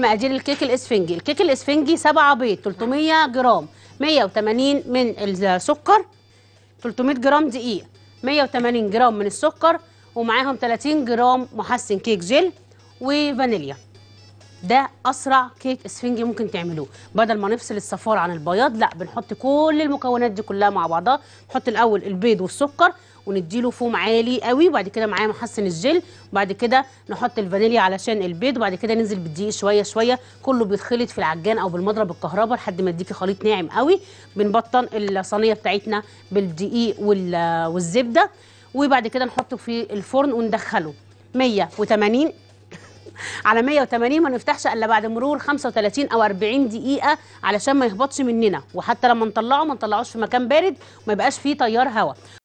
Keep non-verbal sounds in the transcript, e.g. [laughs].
مقادير الكيك الاسفنجي الكيك الاسفنجي 7 بيض 300 جرام 180 من السكر 300 جرام دقيق 180 جرام من السكر ومعاهم 30 جرام محسن كيك جيل وفانيليا ده اسرع كيك اسفنجي ممكن تعملوه بدل ما نفصل الصفار عن البياض لا بنحط كل المكونات دي كلها مع بعضها نحط الاول البيض والسكر ونديله فوم عالي قوي وبعد كده معاه محسن الجل وبعد كده نحط الفانيليا علشان البيض وبعد كده ننزل بالدقيق شويه شويه كله بيتخلط في العجان او بالمضرب الكهرباء لحد ما يديكي خليط ناعم قوي بنبطن الصينيه بتاعتنا بالدقيق والزبده وبعد كده نحطه في الفرن وندخله 180 [laughs] على 180 ما نفتحش الا بعد مرور 35 او 40 دقيقه علشان ما يهبطش مننا وحتى لما نطلعه ما نطلعوش في مكان بارد وما يبقاش فيه تيار هواء